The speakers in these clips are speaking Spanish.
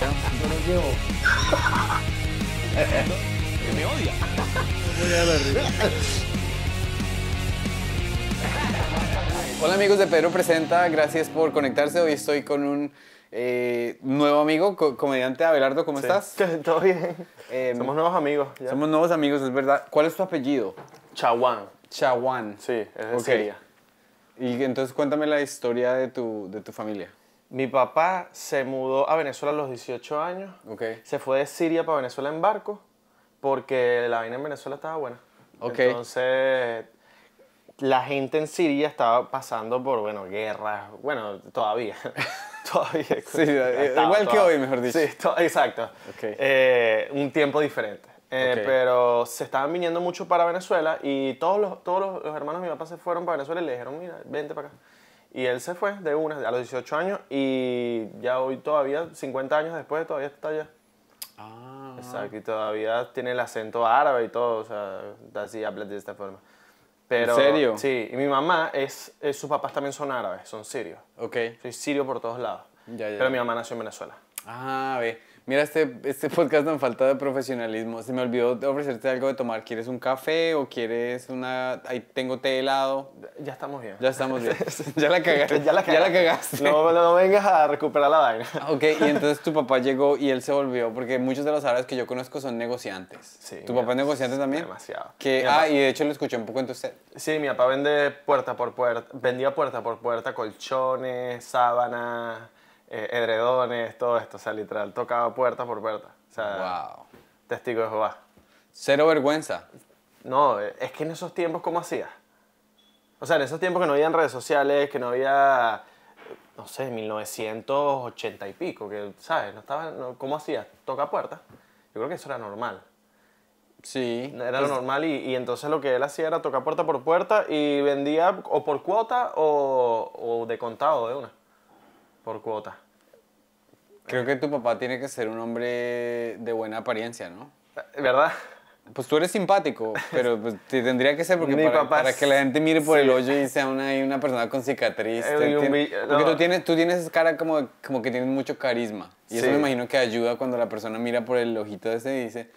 Yo llevo. que me odia. Hola amigos de Pedro Presenta, gracias por conectarse. Hoy estoy con un eh, nuevo amigo, comediante Abelardo, ¿cómo estás? Todo bien. Em, somos nuevos amigos. Somos nuevos amigos, es verdad. ¿Cuál es tu apellido? Chawan. Chawan. Sí, es de Y entonces cuéntame la historia de tu, de tu familia. Mi papá se mudó a Venezuela a los 18 años. Okay. Se fue de Siria para Venezuela en barco porque la vaina en Venezuela estaba buena. Okay. Entonces, la gente en Siria estaba pasando por, bueno, guerras. Bueno, todavía. todavía. igual que hoy, mejor dicho. Sí, exacto. Eh, un tiempo diferente. Eh, pero se estaban viniendo mucho para Venezuela y todos los, todos los hermanos de mi papá se fueron para Venezuela y le dijeron, mira, vente para acá. Y él se fue de una a los 18 años y ya hoy todavía, 50 años después, todavía está allá. Ah. Exacto, y todavía tiene el acento árabe y todo, o sea, así habla de esta forma. Pero, ¿En serio? Sí, y mi mamá es, sus papás también son árabes, son sirios. Ok. Soy sirio por todos lados. Ya, ya. Pero mi mamá nació en Venezuela. Ah, ve. Mira, este, este podcast en falta de profesionalismo. Se me olvidó ofrecerte algo de tomar. ¿Quieres un café o quieres una.? Ahí tengo té helado. Ya estamos bien. Ya estamos bien. ya, la cagaste, ya la cagaste. No, no, vengas a recuperar la vaina. Ah, ok, y entonces tu papá llegó y él se volvió, porque muchos de los árabes que yo conozco son negociantes. Sí. ¿Tu papá es negociante también? Demasiado. Que, ah, y de hecho lo escuché un poco en tu set. Sí, mi papá vende puerta por puerta. Vendía puerta por puerta colchones, sábanas eh, edredones, todo esto. O sea, literal, tocaba puerta por puerta. O sea, testigo de Jehová. Cero vergüenza. No, eh, es que en esos tiempos, ¿cómo hacía? O sea, en esos tiempos que no había redes sociales, que no había, no sé, 1980 y pico, que, ¿sabes? No estaba, ¿Cómo hacía? Toca puerta. Yo creo que eso era normal. Sí. Era lo normal y, entonces lo que él hacía era tocar puerta por puerta y vendía o por cuota o, o de contado de una por cuota. Creo que tu papá tiene que ser un hombre de buena apariencia, ¿no? Eh, ¿Verdad? Pues tú eres simpático, pero pues, tendría que ser porque para, que la gente mire por el hoyo y sea una, una persona con cicatriz. Eh, porque tú tienes, tú tienes cara como, como que tienes mucho carisma. Y eso me imagino que ayuda cuando la persona mira por el ojito ese y dice,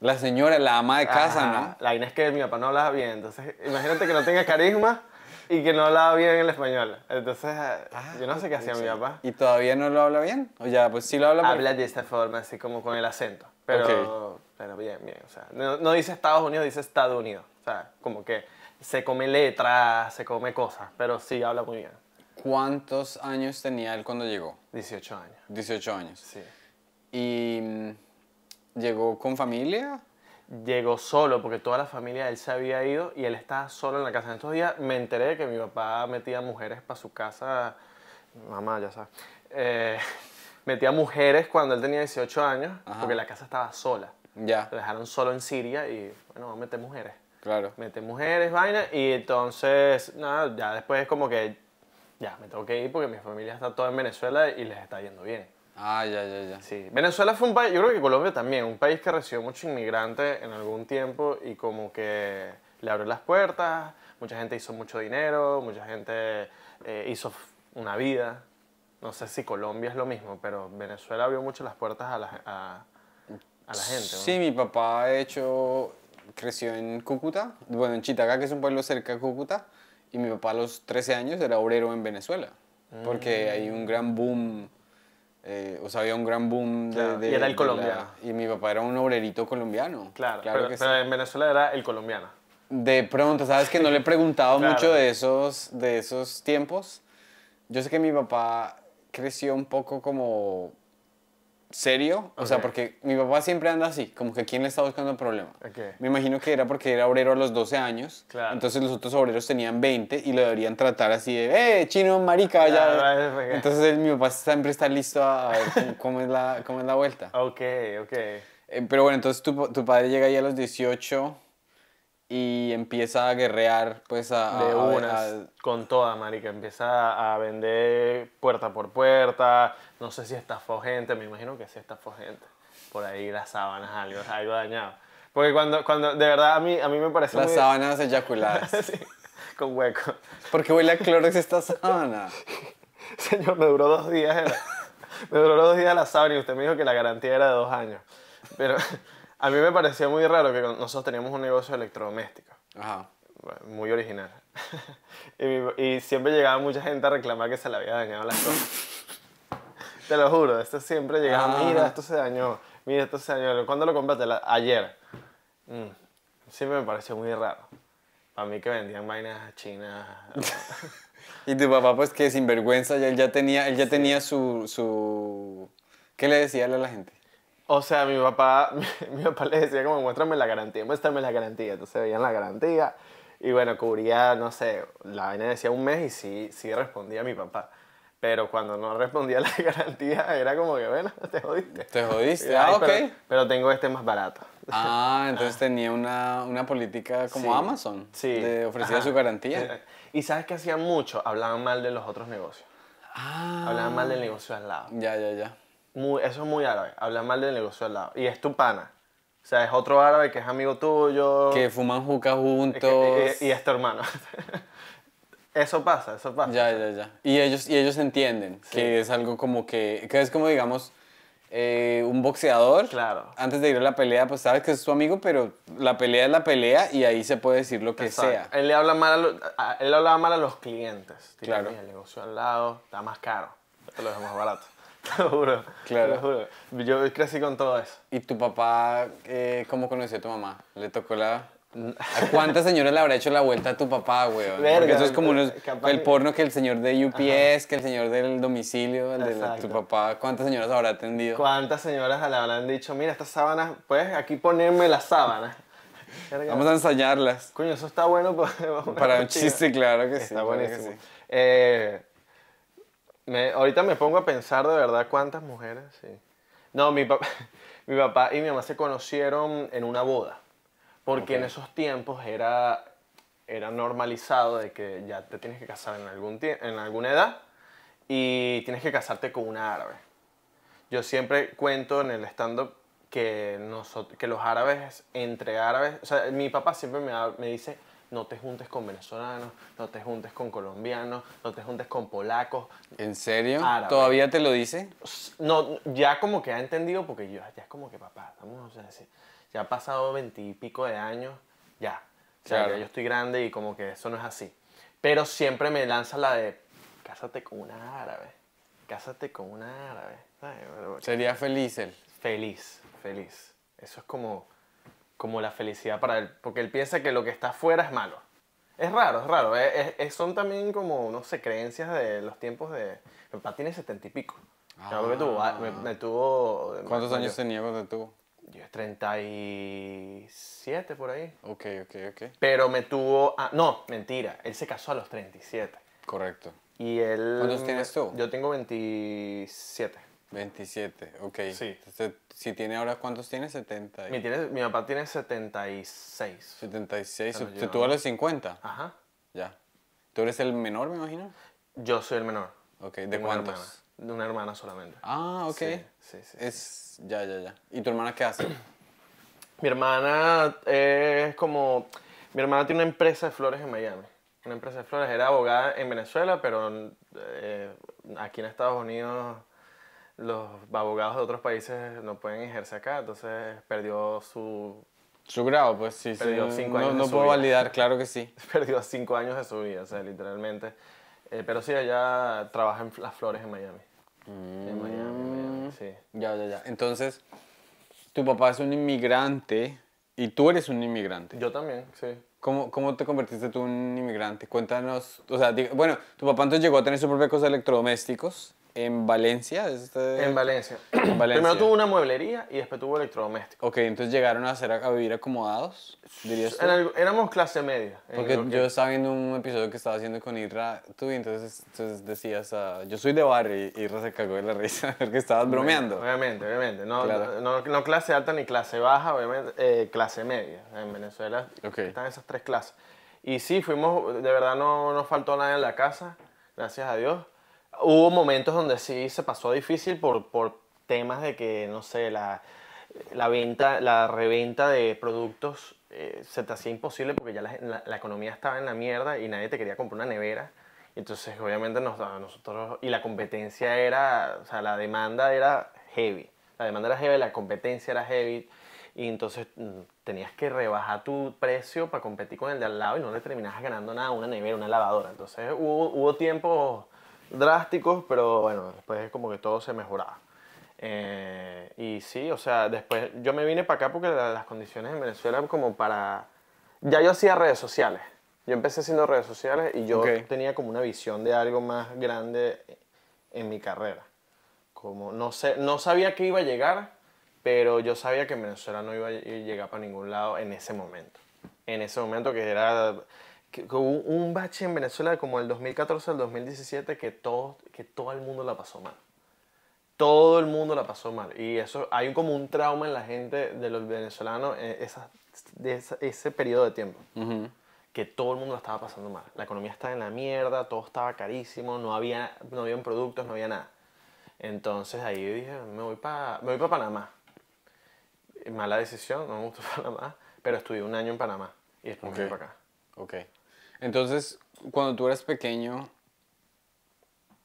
la señora, la ama de casa, ¿no? La Inés es que mi papá no hablaba bien, entonces imagínate que no tenga carisma y que no hablaba bien el español. Entonces, ah, yo no sé qué hacía mi papá. ¿Y todavía no lo habla bien? O ya, pues sí lo habla Habla de esta forma, así como con el acento. Pero, pero bien, bien. O sea, no, no, dice Estados Unidos, dice Estados Unidos. O sea, como que se come letras, se come cosas, pero sí habla muy bien. ¿Cuántos años tenía él cuando llegó? 18 años. 18 años. Sí. ¿Y mm, llegó con familia? llegó solo porque toda la familia él se había ido y él estaba solo en la casa. En estos días me enteré que mi papá metía mujeres para su casa, mamá ya sabes, eh, metía mujeres cuando él tenía 18 años porque la casa estaba sola. Ya. Lo dejaron solo en Siria y bueno, mete mujeres. Claro. Mete mujeres, vaina y entonces, nada, ya después es como que ya me tengo que ir porque mi familia está toda en Venezuela y les está yendo bien. Ah, ya, ya, ya. Sí. Venezuela fue un país, yo creo que Colombia también, un país que recibió mucho inmigrante en algún tiempo y como que le abrió las puertas, mucha gente hizo mucho dinero, mucha gente eh, hizo una vida. No sé si Colombia es lo mismo, pero Venezuela abrió mucho las puertas a la, a, a la gente. Sí, mi papá, hecho, creció en Cúcuta, bueno, en Chitacá, que es un pueblo cerca de Cúcuta, y mi papá a los 13 años era obrero en Venezuela, porque mm. hay un gran boom eh, o sea, había un gran boom de, Y era el colombiano. y mi papá era un obrerito colombiano. Claro, claro pero, en Venezuela era el colombiano. De pronto, ¿sabes? Que no le he preguntado mucho de esos, de esos tiempos. Yo sé que mi papá creció un poco como serio, o sea, porque mi papá siempre anda así, como que quién le está buscando el problema. Me imagino que era porque era obrero a los 12 años, entonces los otros obreros tenían 20 y lo deberían tratar así de, ¡eh, chino, marica! Ya. entonces mi papá siempre está listo a ver cómo es la, vuelta. Ok, ok. Eh, pero bueno, entonces tu, tu padre llega ahí a los 18 y empieza a guerrear pues a... De con toda, marica. Empieza a vender puerta por puerta. No sé si estafó gente, me imagino que sí estafó gente. Por ahí las sábanas, algo, algo dañado. Porque cuando, cuando, de verdad, a mí, a mí me parece Las sábanas eyaculadas. sí, con hueco. Porque huele a clorox esta sábana. Señor, me duró dos días. me duró dos días la sábana y usted me dijo que la garantía era de dos años. Pero a mí me parecía muy raro que nosotros teníamos un negocio de electrodoméstico. Ajá. Muy original. y, siempre llegaba mucha gente a reclamar que se le había dañado la cosa. Te lo juro, esto siempre llegaba, mira, esto se dañó, mira, esto se dañó. ¿Cuándo lo compraste? ayer. Mm, siempre me pareció muy raro. Para mí que vendían vainas chinas. y tu papá, pues que sinvergüenza, vergüenza, él ya tenía, él ya tenía su, su... ¿Qué le decía a la gente? O sea, mi papá, mi papá le decía como, muéstrame la garantía, muéstrame la garantía. Entonces veían la garantía y bueno, cubría, no sé, la vaina decía un mes y sí, sí respondía mi papá. Pero cuando no respondía la garantía era como que, bueno, te jodiste. Te jodiste, ah, ok. Pero, tengo este más barato. Ah, entonces tenía una, una política como Amazon. Sí. De ofrecía su garantía. Y ¿sabes que hacían mucho? Hablaban mal de los otros negocios. Ah. Hablaban mal del negocio al lado. Ya, ya, ya eso es muy árabe, habla mal del negocio al lado. Y es tu pana. O sea, es otro árabe que es amigo tuyo. Que fuman juca eh, eh, juntos. y, es tu hermano. eso pasa, eso pasa. Ya, ya, ya. Y ellos, y ellos entienden que es algo como que, que es como, digamos, eh, un boxeador. Claro. Antes de ir a la pelea, pues sabes que es su amigo, pero la pelea es la pelea y ahí se puede decir lo que sea. Él le habla mal a, mal a los clientes. claro. El negocio al lado está más caro. Te lo dejamos barato. Te lo juro. Claro. Te lo juro. Yo crecí con todo eso. ¿Y tu papá eh, cómo conoció a tu mamá? ¿Le tocó la.? Mm. ¿A cuántas señoras le habrá hecho la vuelta a tu papá, güey? Verga. eso es como el porno que el señor de UPS, que el señor del domicilio, el de tu papá. ¿Cuántas señoras habrá atendido? ¿Cuántas señoras le habrán dicho, mira, estas sábanas, puedes aquí ponerme las sábanas? Vamos a ensayarlas. Coño, eso está bueno para, pues, para un chiste, claro que sí. Está buenísimo. eh, ahorita me pongo a pensar de verdad cuántas mujeres, sí. No, mi papá, mi papá y mi mamá se conocieron en una boda, porque en esos tiempos era, era normalizado de que ya te tienes que casar en, algún en alguna edad y tienes que casarte con una árabe. Yo siempre cuento en el stand-up que, que los árabes, entre árabes, o sea, mi papá siempre me, me dice, no te juntes con venezolanos, no te juntes con colombianos, no te juntes con polacos. ¿En serio? ¿Todavía te lo dice? No, ya como que ha entendido, porque yo, ya es como que papá, vamos a decir, ya ha pasado veintipico de años, ya. yo estoy grande y como que eso no es así. Pero siempre me lanza la de, cásate con una árabe, cásate con una árabe. ¿Sería feliz él? Feliz, feliz. Eso es como como la felicidad para él, porque él piensa que lo que está afuera es malo. Es raro, es raro. Eh, son también como, no sé, creencias de los tiempos de... Mi papá tiene setenta y pico. Ah. Ah, me, tuvo, me, tuvo... ¿Cuántos años tenía cuando te tuvo? Yo 37 por ahí. Ok, ok, ok. Pero me tuvo... Ah, no, mentira. Él se casó a los 37. Correcto. Y él... ¿Cuántos tienes tú? Yo tengo 27. 27, ok. Sí. si tiene ahora, ¿cuántos tiene? 70. Y... Mi, tiene, mi, papá tiene 76. 76, Tú tú los 50. Ajá. Ya. ¿Tú eres el menor, me imagino? Yo soy el menor. Ok, ¿de cuántos? de una hermana solamente. Ah, ok. Sí, sí, ya, ya, ya. ¿Y tu hermana qué hace? mi hermana es como... Mi hermana tiene una empresa de flores en Miami. Una empresa de flores. Era abogada en Venezuela, pero eh, aquí en Estados Unidos los abogados de otros países no pueden ejercer acá, entonces perdió su... Su grado, pues sí, perdió Cinco no, años no puedo validar, claro que sí. Perdió cinco años de su vida, o sea, literalmente. Eh, pero sí, allá trabaja en Las Flores, en Miami. En Miami, mm. sí. Ya, ya, ya. Entonces, tu papá es un inmigrante y tú eres un inmigrante. Yo también, sí. ¿Cómo, te convertiste tú en un inmigrante? Cuéntanos, o sea, bueno, tu papá entonces llegó a tener su propia cosa de electrodomésticos en Valencia. Este en Valencia. Valencia. Primero tuvo una mueblería y después tuvo electrodomésticos. Ok, entonces llegaron a, ser, a vivir acomodados, dirías éramos clase media. Porque yo estaba viendo un episodio que estaba haciendo con Ira, tú, y entonces, entonces decías, ah, yo soy de barrio, y Ira se cagó de la risa porque estabas bromeando. Obviamente, obviamente. No, no, clase alta ni clase baja, obviamente, eh, clase media. En Venezuela okay. están esas tres clases. Y sí, fuimos, de verdad no nos faltó nada en la casa, gracias a Dios Hubo momentos donde sí se pasó difícil por, por temas de que, no sé, la, la venta, la reventa de productos eh, se te hacía imposible porque ya la, la, economía estaba en la mierda y nadie te quería comprar una nevera. Entonces, obviamente, nos, nosotros. Y la competencia era. O sea, la demanda era heavy. La demanda era heavy, la competencia era heavy. Y entonces mm, tenías que rebajar tu precio para competir con el de al lado y no le terminabas ganando nada, una nevera, una lavadora. Entonces, hubo, hubo tiempos drásticos, pero bueno, después como que todo se mejoraba. Eh, y sí, o sea, después yo me vine para acá porque las condiciones en Venezuela como para... Ya yo hacía redes sociales. Yo empecé haciendo redes sociales y yo tenía como una visión de algo más grande en mi carrera. Como no, sé, no sabía que iba a llegar, pero yo sabía que Venezuela no iba a llegar para ningún lado en ese momento. En ese momento que era hubo un bache en Venezuela como el 2014 al 2017 que todo, que todo el mundo la pasó mal. Todo el mundo la pasó mal. Y eso, hay como un trauma en la gente de los venezolanos eh, esa, de ese periodo de tiempo. Que todo el mundo la estaba pasando mal. La economía estaba en la mierda, todo estaba carísimo, no había, no habían productos, no había nada. Entonces ahí dije, me voy para Panamá. Mala decisión, no me gustó Panamá, pero estuve un año en Panamá y después me fui para acá. ok. Entonces, cuando tú eras pequeño,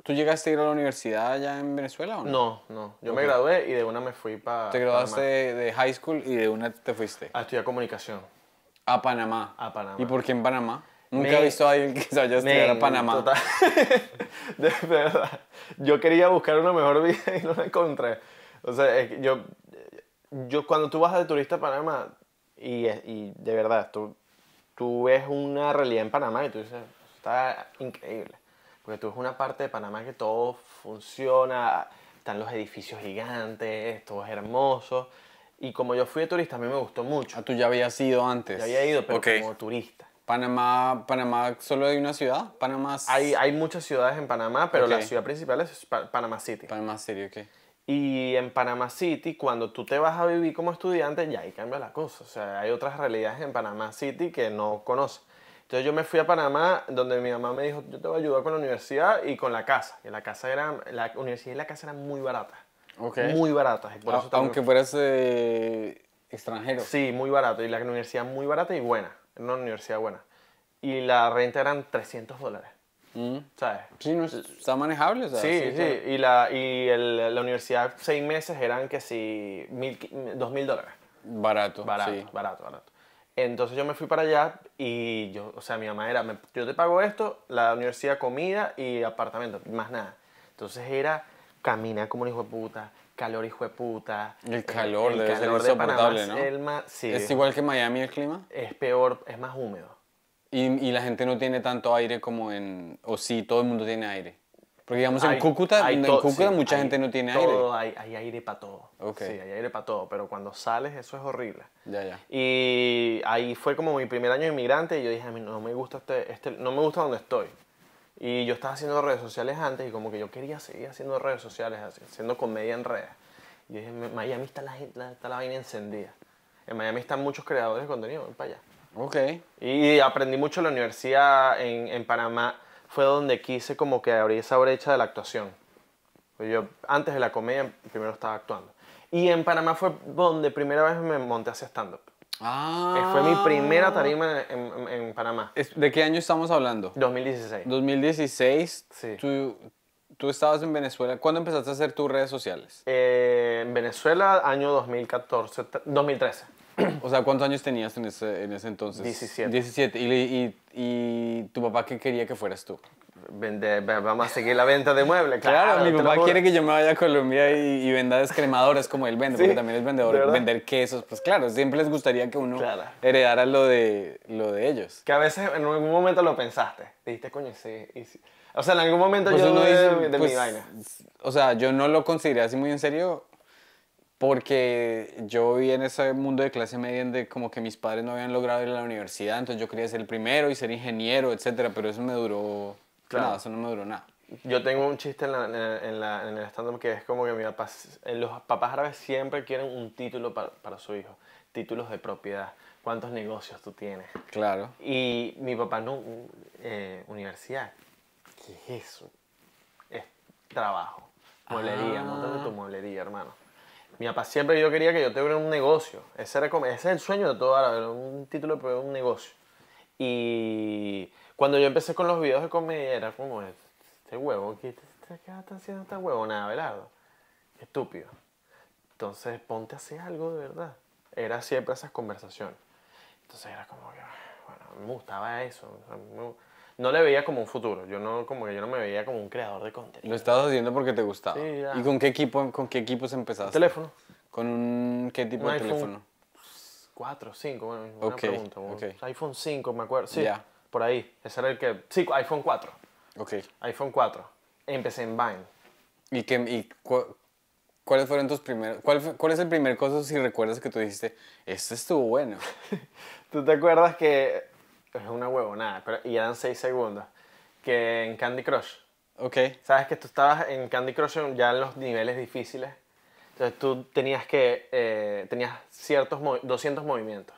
¿tú llegaste a ir a la universidad allá en Venezuela o no? No, no. Yo me gradué y de una me fui para. Te graduaste de, high school y de una te fuiste. A estudiar comunicación. A Panamá. A Panamá. ¿Y por qué en Panamá? Nunca he visto a alguien que se a estudiar a Panamá. Total. de verdad. Yo quería buscar una mejor vida y no la encontré. O sea, yo, yo cuando tú vas de turista a Panamá, y, y de verdad, tú tú ves una realidad en Panamá y tú dices, está increíble. Porque tú ves una parte de Panamá que todo funciona, están los edificios gigantes, todo es hermoso. Y como yo fui de turista, a mí me gustó mucho. Ah, tú ya habías ido antes. Ya había ido, pero como turista. Panamá, Panamá, solo hay una ciudad. Panamá. Hay, muchas ciudades en Panamá, pero la ciudad principal es Panamá City. Panamá City, ok. Y en Panamá City, cuando tú te vas a vivir como estudiante, ya ahí cambia la cosa. O sea, hay otras realidades en Panamá City que no conoces. Entonces yo me fui a Panamá donde mi mamá me dijo, yo te voy a ayudar con la universidad y con la casa. Y la casa era, la universidad y la casa eran muy baratas. Muy baratas. aunque fueras eh, extranjero. Sí, muy barato. Y la universidad muy barata y buena. Era una universidad buena. Y la renta eran 300 dólares. Mm. ¿Sabes? Sí, no eh, está manejable, Sí, sí, y, la, y el, la universidad seis meses eran que si mil, dos mil dólares. Barato, barato, sí. barato, barato. Entonces yo me fui para allá y yo, o sea, mi mamá era, yo te pago esto, la universidad, comida y apartamento, más nada. Entonces era, camina como un hijo de puta, calor hijo de puta. El calor, debe ser insoportable, de Panamá, El, sí, es igual que Miami el clima. Es peor, es más húmedo. Y, la gente no tiene tanto aire como en... O sí, todo el mundo tiene aire. Porque digamos, en Cúcuta, en Cúcuta mucha gente no tiene todo, aire. Hay, hay aire para todo. Sí, hay aire para todo, pero cuando sales eso es horrible. Ya, ya. Y ahí fue como mi primer año inmigrante y yo dije, a mí no me gusta, este, este, no me gusta donde estoy. Y yo estaba haciendo redes sociales antes y como que yo quería seguir haciendo redes sociales, haciendo comedia en redes. Y yo dije, Miami está la, está la vaina encendida. En Miami están muchos creadores de contenido, ven para allá. Ok. Y aprendí mucho en la universidad en, Panamá. Fue donde quise como que abrir esa brecha de la actuación. Pues yo antes de la comedia primero estaba actuando. Y en Panamá fue donde primera vez me monté hacia stand-up. Ah. Fue mi primera ah. tarima en, Panamá. ¿De qué año estamos hablando? 2016. 2016. Sí. Tú, estabas en Venezuela. ¿Cuándo empezaste a hacer tus redes sociales? Eh, en Venezuela, año 2014, 2013. O sea, ¿cuántos años tenías en ese, en ese entonces? 17. 17. ¿Y, y, tu papá qué quería que fueras tú? Vender, vamos a seguir la venta de muebles. Claro, mi papá quiere que yo me vaya a Colombia y, y venda descremadores como él vende, porque también es vendedor. Vender quesos, pues claro, siempre les gustaría que uno heredara lo de, lo de ellos. Que a veces en algún momento lo pensaste, dijiste, coño, sí. O sea, en algún momento pues yo no de, mi pues, vaina. O sea, yo no lo consideré así muy en serio porque yo vivía en ese mundo de clase media de como que mis padres no habían logrado ir a la universidad, entonces yo quería ser el primero y ser ingeniero, etcétera, pero eso me duró nada, eso no me duró nada. Yo tengo un chiste en, la, en, la, en el stand-up que es como que eh, los papás árabes siempre quieren un título para, para su hijo, títulos de propiedad, cuántos negocios tú tienes. Claro. Y mi papá no, eh, universidad, ¿qué es eso? Es trabajo, mueblería, ah. tu mueblería, hermano. Mi papá siempre yo quería que yo tuviera un negocio. Ese, era, es el sueño de todo árabe, un título de un negocio. Y cuando yo empecé con los videos de comedia, era como, este huevo, ¿qué está haciendo esta huevonada, velado Estúpido. Entonces, ponte a hacer algo de verdad. Era siempre esas conversaciones. Entonces era como bueno, me gustaba eso no le veía como un futuro. Yo no, como que yo no me veía como un creador de contenido. Lo estabas haciendo porque te gustaba. ¿Y con qué equipo, con qué equipos empezaste? Teléfono. ¿Con qué tipo de teléfono? 4, 5, bueno, iPhone 5, me acuerdo. Sí, por ahí. Ese era el que... Sí, iPhone 4. Ok. iPhone 4. Empecé en Vine. ¿Y, qué, y cuáles fueron tus primeros... Cuál, cuál, es el primer cosa, si recuerdas, que tú dijiste, esto estuvo bueno? ¿Tú te acuerdas que es una huevonada, pero, y eran 6 segundos, que en Candy Crush. Ok. Sabes que tú estabas en Candy Crush ya en los niveles difíciles, entonces tú tenías que, eh, tenías ciertos, 200 movimientos.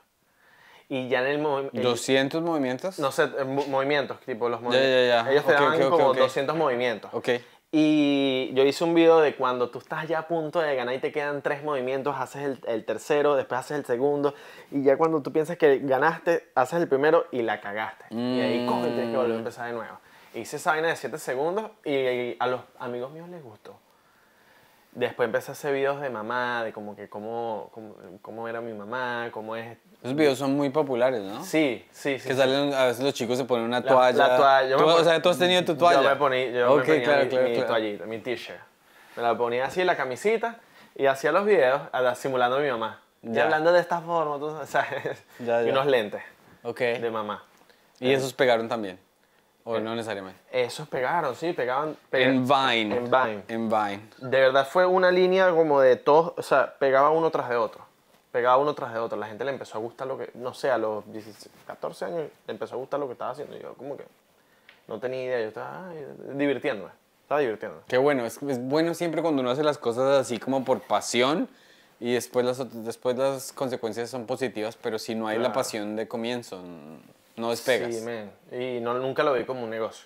Y ya en el movimiento... ¿200 movimientos? No sé, eh, movimientos, tipo los movimientos. Ya, ya, ya. Ellos te daban como 200 movimientos. Ok. Y yo hice un video de cuando tú estás ya a punto de ganar y te quedan tres movimientos, haces el, tercero, después haces el segundo, y ya cuando tú piensas que ganaste, haces el primero y la cagaste. Y ahí mm. coges, tienes que volver a empezar de nuevo. Hice esa vaina de 7 segundos y a los amigos míos les gustó después empecé a hacer videos de mamá, de como que cómo, cómo, era mi mamá, cómo es... Esos videos son muy populares, ¿no? Sí, sí, sí. Que salen, a veces los chicos se ponen una toalla. La toalla. o sea, tú has tenido tu toalla. Yo me, ponía yo me ponía mi, toallita, mi t-shirt. Me la ponía así en la camisita y hacía los videos simulando a mi mamá. Ya. Y hablando de esta forma, tú sabes. Y unos lentes. Ok. De mamá. Y esos pegaron también. O eh, no necesariamente. Esos pegaron, sí, pegaban. en Vine. En Vine. En Vine. De verdad fue una línea como de todos, o sea, pegaba uno tras de otro. Pegaba uno tras de otro. La gente le empezó a gustar lo que, no sé, a los 14 años le empezó a gustar lo que estaba haciendo. Yo como que no tenía idea, yo estaba divirtiéndome. Estaba divirtiéndome. Qué bueno, es, bueno siempre cuando uno hace las cosas así como por pasión y después las, después las consecuencias son positivas, pero si no hay la pasión de comienzo, no despegas. Y nunca lo vi como un negocio.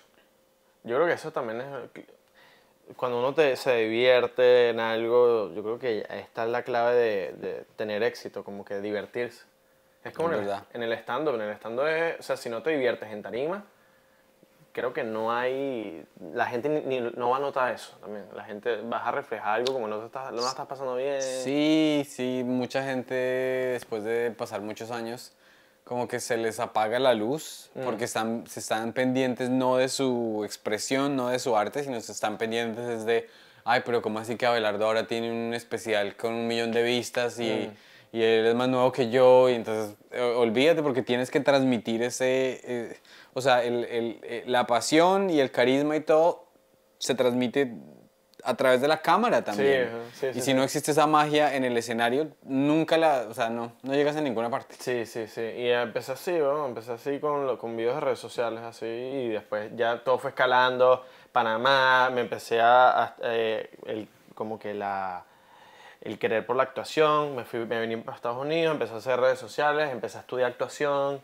Yo creo que eso también es... Cuando uno te, se divierte en algo, yo creo que esta es la clave de, tener éxito, como que divertirse. Es como en, el, estando, stand En el stand-up es... O sea, si no te diviertes en tarima, creo que no hay. La gente no va a notar eso también. La gente vas a reflejar algo como no, te estás, no estás pasando bien. Sí, sí, mucha gente después de pasar muchos años como que se les apaga la luz mm. porque están, se están pendientes no de su expresión, no de su arte, sino se están pendientes de, ay, pero ¿cómo así que Abelardo ahora tiene un especial con un millón de vistas y, mm. y él es más nuevo que yo? Y entonces, eh, olvídate porque tienes que transmitir ese, eh, o sea, el, el, eh, la pasión y el carisma y todo se transmite a través de la cámara también. y si no existe esa magia en el escenario, nunca la, o sea, no, llegas a ninguna parte. Sí, sí, sí. Y empecé así, ¿no? empecé así con, lo, con videos de redes sociales, así, y después ya todo fue escalando. Panamá, me empecé a, eh, el, como que la, el querer por la actuación, me, fui, me a Estados Unidos, empecé a hacer redes sociales, empecé a estudiar actuación,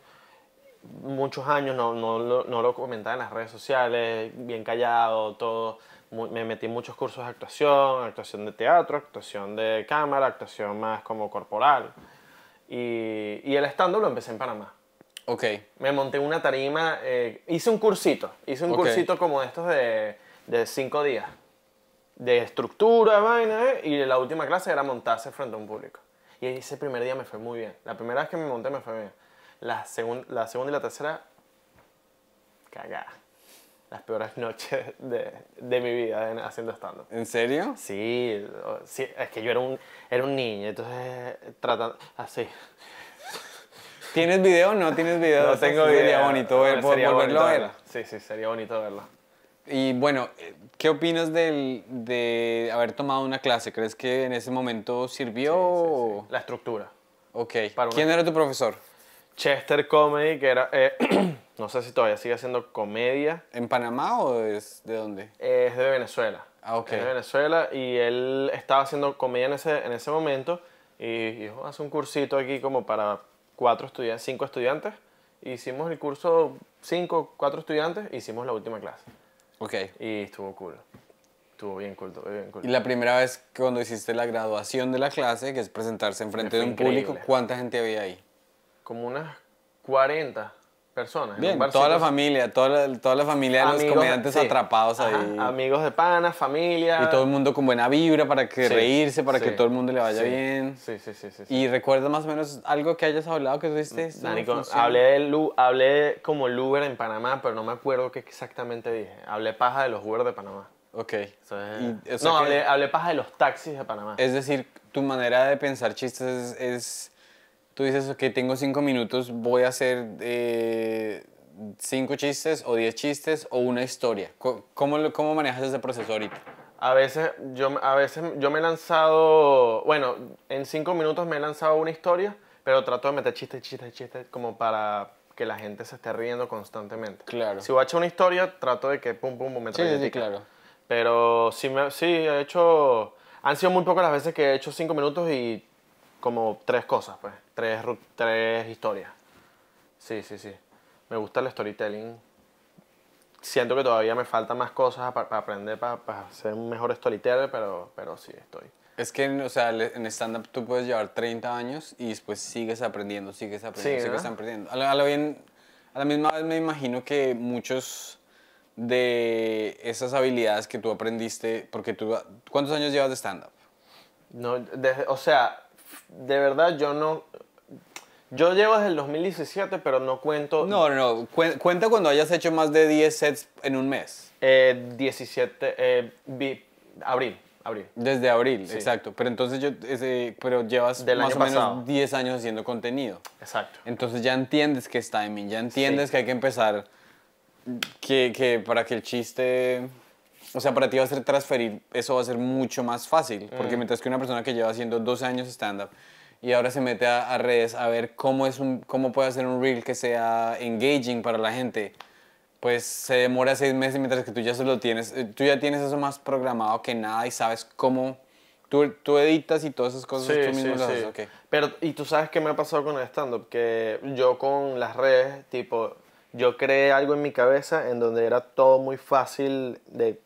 muchos años no, no, no lo comentaba en las redes sociales, bien callado, todo me metí en muchos cursos de actuación, actuación de teatro, actuación de cámara, actuación más como corporal. Y, el estándar lo empecé en Panamá. Ok. Me monté una tarima, eh, hice un cursito, hice un cursito como estos de, de cinco días. De estructura, vaina, y la última clase era montarse frente a un público. Y ese primer día me fue muy bien. La primera vez que me monté me fue bien. La, la segunda y la tercera, cagada las peores noches de, mi vida haciendo stand-up. ¿En serio? Sí, sí, es que yo era un, era un niño, entonces tratando así. Ah, ¿Tienes video? No tienes video. No tengo video. Sería bonito ver, volverlo ver. Sí, sí, sería bonito verlo. Y bueno, ¿qué opinas de haber tomado una clase? ¿Crees que en ese momento sirvió? La estructura. Ok. ¿Quién era tu profesor? Chester Comedy, que era. Eh, no sé si todavía sigue haciendo comedia. ¿En Panamá o es de dónde? Es de Venezuela. Ah, ok. de Venezuela y él estaba haciendo comedia en ese, momento y dijo: hace un cursito aquí como para cuatro estudiantes, cinco estudiantes. Hicimos el curso, cinco, cuatro estudiantes, e hicimos la última clase. Ok. Y estuvo cool. Estuvo bien cool, Y la primera vez cuando hiciste la graduación de la clase, que es presentarse enfrente de un público, ¿cuánta gente había ahí? como unas 40 personas. Bien, toda la familia, toda la, la familia de los comediantes atrapados ahí. Amigos de panas, familia. Y todo el mundo con buena vibra para que reírse, para que todo el mundo le vaya bien. Sí, sí, sí, sí. ¿Y recuerdas más o menos algo que hayas hablado que tuviste? hablé, como el Uber en Panamá, pero no me acuerdo qué exactamente dije. Hablé paja de los Uber de Panamá. Ok. no, hablé, paja de los taxis de Panamá. Es decir, tu manera de pensar chistes es tú dices que tengo cinco minutos, voy a hacer eh, cinco chistes o diez chistes o una historia. ¿Cómo, cómo manejas ese proceso ahorita? A veces, yo, a veces yo me he lanzado, bueno, en cinco minutos me he lanzado una historia, pero trato de meter chistes, chistes, chistes como para que la gente se esté riendo constantemente. Claro. Si voy a echar una historia, trato de que pum, pum, pum, me Sí, sí, claro. Pero sí, me, sí, he hecho, han sido muy pocas las veces que he hecho cinco minutos y como tres cosas, pues. Tres, tres historias. Sí, sí, sí. Me gusta el storytelling. Siento que todavía me faltan más cosas para, aprender, para, ser un mejor storyteller, pero, pero sí estoy. Es que, o sea, en stand-up tú puedes llevar 30 años y después sigues aprendiendo, sigues aprendiendo, sigues aprendiendo. A la, bien, a la misma vez me imagino que muchos de esas habilidades que tú aprendiste, porque tú, ¿cuántos años llevas de stand-up? No, o sea, de verdad yo no... Yo llevo desde el 2017, pero no cuento... No, no, no. cuenta cuando hayas hecho más de 10 sets en un mes. 17, eh, eh, abril. Abril. Desde abril, exacto. Pero entonces yo, pero llevas más o menos 10 años haciendo contenido. Exacto. Entonces ya entiendes que es timing, ya entiendes que hay que empezar que, que, para que el chiste o sea, para ti va a ser transferir, eso va a ser mucho más fácil, porque mm. mientras que una persona que lleva haciendo 12 años stand-up y ahora se mete a, redes a ver cómo, es un, cómo puede hacer un reel que sea engaging para la gente, pues se demora seis meses mientras que tú ya lo tienes, eh, tú ya tienes eso más programado que nada y sabes cómo, tú, tú editas y todas esas cosas sí, tú mismo sí, sí. Pero, y tú sabes qué me ha pasado con el stand-up, que yo con las redes, tipo, yo creé algo en mi cabeza en donde era todo muy fácil de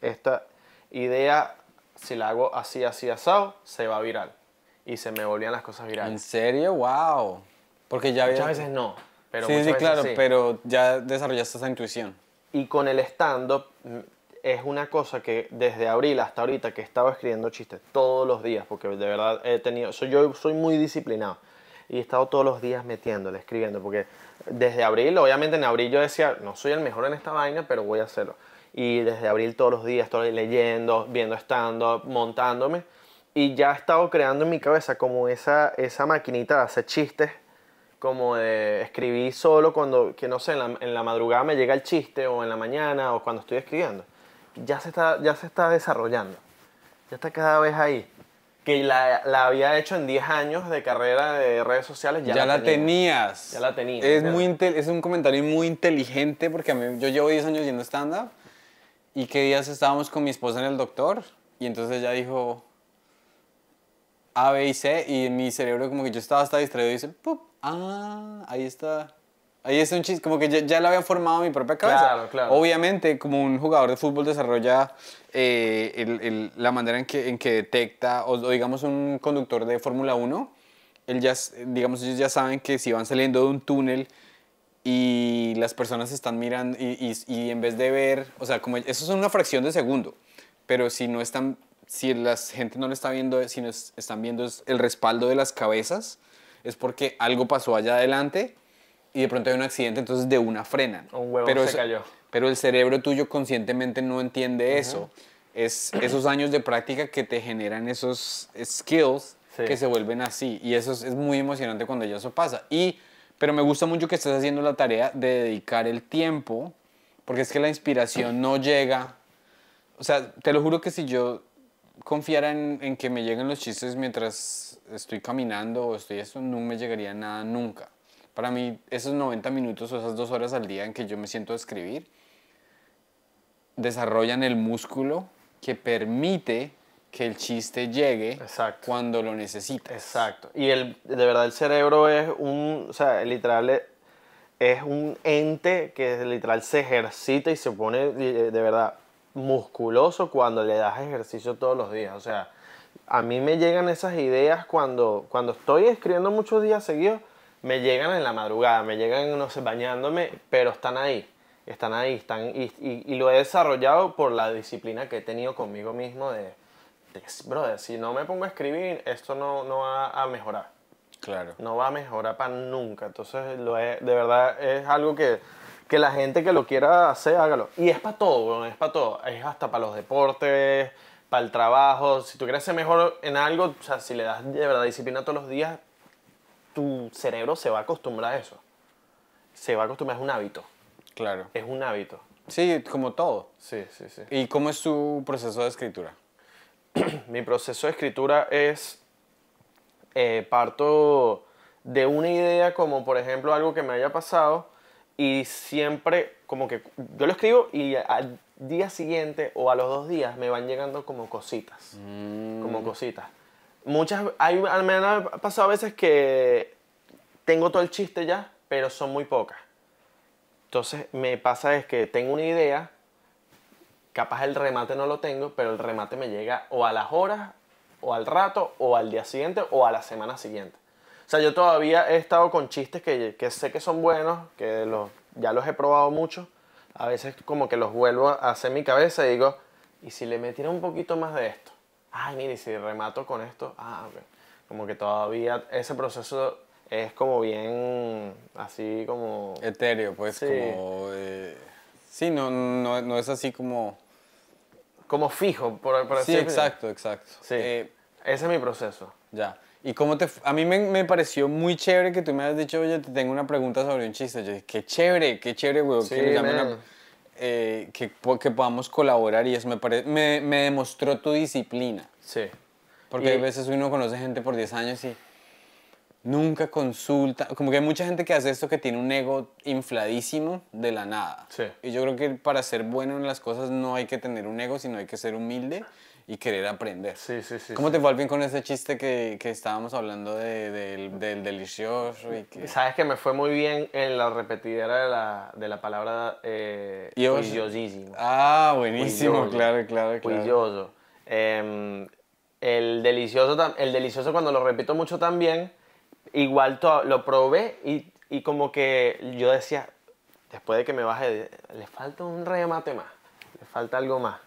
esta idea, si la hago así, así, asado, se va viral. Y se me volvían las cosas virales. ¿En serio? ¡Wow! Porque ya había... Muchas veces no. Pero sí, sí, claro, pero ya desarrollaste esa intuición. Y con el stand-up mm, es una cosa que desde abril hasta ahorita que estaba escribiendo chistes todos los días, porque de verdad he tenido, yo soy muy disciplinado y he estado todos los días metiéndole, escribiendo, porque desde abril, obviamente en abril yo decía, no soy el mejor en esta vaina, pero voy a hacerlo y desde abril todos los días estoy leyendo, viendo stand-up, montándome y ya he estado creando en mi cabeza como esa, esa maquinita de hacer chistes, como de solo cuando, que no sé, en la, madrugada me llega el chiste o en la mañana o cuando estoy escribiendo. Ya se está, ya se está desarrollando, ya está cada vez ahí. Que la, la había hecho en 10 años de carrera de redes sociales. Ya, la, tenías. Ya la tenía. Es, muy es un comentario muy inteligente porque yo llevo 10 años yendo stand-up ¿Y qué días estábamos con mi esposa en el doctor? Y entonces ella dijo A, B y C y en mi cerebro como que yo estaba hasta distraído y dice, Ah, ahí está. Ahí está un chiste, como que ya, ya lo había formado mi propia cabeza. Claro, claro. Obviamente, como un jugador de fútbol desarrolla eh, la manera en que, en que detecta, o, digamos un conductor de Fórmula 1, él ya, digamos, ellos ya saben que si van saliendo de un túnel, y las personas están mirando y, y, en vez de ver, o sea, como eso es una fracción de segundo, pero si no están, si la gente no lo está viendo, si no están viendo el respaldo de las cabezas, es porque algo pasó allá adelante y de pronto hay un accidente, entonces de una frenan. Un pero se cayó. Pero el cerebro tuyo conscientemente no entiende eso. Es esos años de práctica que te generan esos skills que se vuelven así. Y eso es, es muy emocionante cuando ya eso pasa. Y pero me gusta mucho que estés haciendo la tarea de dedicar el tiempo, porque es que la inspiración no llega. O sea, te lo juro que si yo confiara en, que me lleguen los chistes mientras estoy caminando o estoy esto, no me llegaría nada nunca. Para mí, esos 90 minutos o esas dos horas al día en que yo me siento a escribir, desarrollan el músculo que permite que el chiste llegue cuando lo necesitas. Exacto. Y el, de verdad el cerebro es un, literal eh, es un ente que literal se ejercita y se pone eh, de verdad musculoso cuando le das ejercicio todos los días. O sea, a mí me llegan esas ideas cuando, cuando estoy escribiendo muchos días seguidos, me llegan en la madrugada, me llegan, no sé, bañándome, pero están ahí están ahí, están, y, lo he desarrollado por la disciplina que he tenido conmigo mismo de, Bro, si no me pongo a escribir, esto no, va a mejorar. Claro. No va a mejorar para nunca. Entonces, lo es, de verdad, es algo que, la gente que lo quiera hacer, hágalo. Y es para todo, es para todo. Es hasta para los deportes, para el trabajo. Si tú quieres ser mejor en algo, o sea, si le das de verdad disciplina todos los días, tu cerebro se va a acostumbrar a eso. Se va a acostumbrar, es un hábito. Claro. Es un hábito. Sí, como todo. Sí, sí, sí. ¿Y cómo es tu proceso de escritura? mi proceso de escritura es eh, parto de una idea como por ejemplo algo que me haya pasado y siempre como que yo lo escribo y al día siguiente o a los dos días me van llegando como cositas, mm. como cositas. Muchas, hay, me han pasado a veces que tengo todo el chiste ya, pero son muy pocas. Entonces me pasa es que tengo una idea, capaz el remate no lo tengo, pero el remate me llega o a las horas, o al rato, o al día siguiente, o a la semana siguiente. O sea, yo todavía he estado con chistes que, que sé que son buenos, que los, ya los he probado mucho. A veces como que los vuelvo a hacer mi cabeza y digo, ¿y si le metiera un poquito más de esto? Ay, mire, si remato con esto, ah, Como que todavía ese proceso es como bien así como... Etéreo, pues sí. Eh, sí, no, no es así como como fijo, por, así decirlo. Sí, exacto, exacto. Sí. Eh, Ese es mi proceso. Ya. ¿Y cómo te.? A mí me, me, pareció muy chévere que tú me has dicho, oye, te tengo una pregunta sobre un chiste. Yo dije, qué chévere, qué chévere, güey. que, eh, que, podamos colaborar y eso me, me, demostró tu disciplina. Sí. Porque a hay veces uno conoce gente por 10 años y nunca consulta. Como que hay mucha gente que hace esto que tiene un ego infladísimo de la nada. Y yo creo que para ser bueno en las cosas no hay que tener un ego, sino hay que ser humilde y querer aprender. Sí, sí, sí. ¿Cómo te fue al fin con ese chiste que, que estábamos hablando de, del, delicioso? Sabes que me fue muy bien en la repetidera de la, de la palabra eh, Ah, buenísimo, claro, claro, claro. Em, el delicioso, el delicioso cuando lo repito mucho también, igual lo probé y, como que yo decía, después de que me baje, le falta un remate más, le falta algo más.